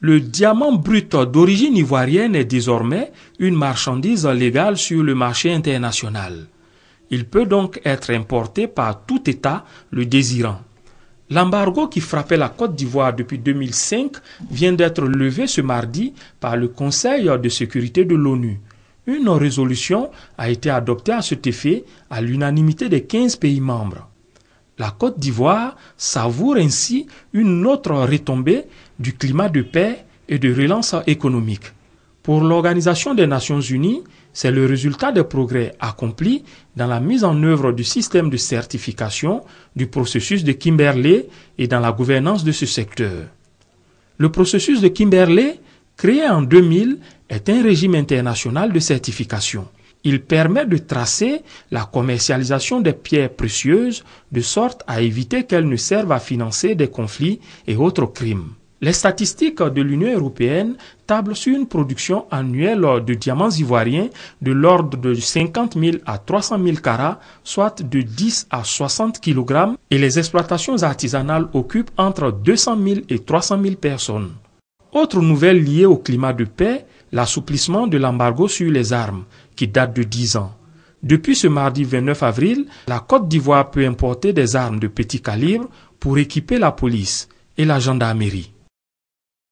Le diamant brut d'origine ivoirienne est désormais une marchandise légale sur le marché international. Il peut donc être importé par tout État le désirant. L'embargo qui frappait la Côte d'Ivoire depuis 2005 vient d'être levé ce mardi par le Conseil de sécurité de l'ONU. Une résolution a été adoptée à cet effet à l'unanimité des 15 pays membres. La Côte d'Ivoire savoure ainsi une autre retombée du climat de paix et de relance économique. Pour l'Organisation des Nations Unies, c'est le résultat des progrès accomplis dans la mise en œuvre du système de certification du processus de Kimberley et dans la gouvernance de ce secteur. Le processus de Kimberley, créé en 2000, est un régime international de certification. Il permet de tracer la commercialisation des pierres précieuses de sorte à éviter qu'elles ne servent à financer des conflits et autres crimes. Les statistiques de l'Union européenne tablent sur une production annuelle de diamants ivoiriens de l'ordre de 50 000 à 300 000 carats, soit de 10 à 60 kg, et les exploitations artisanales occupent entre 200 000 et 300 000 personnes. Autre nouvelle liée au climat de paix, l'assouplissement de l'embargo sur les armes, qui date de 10 ans. Depuis ce mardi 29 avril, la Côte d'Ivoire peut importer des armes de petit calibre pour équiper la police et la gendarmerie.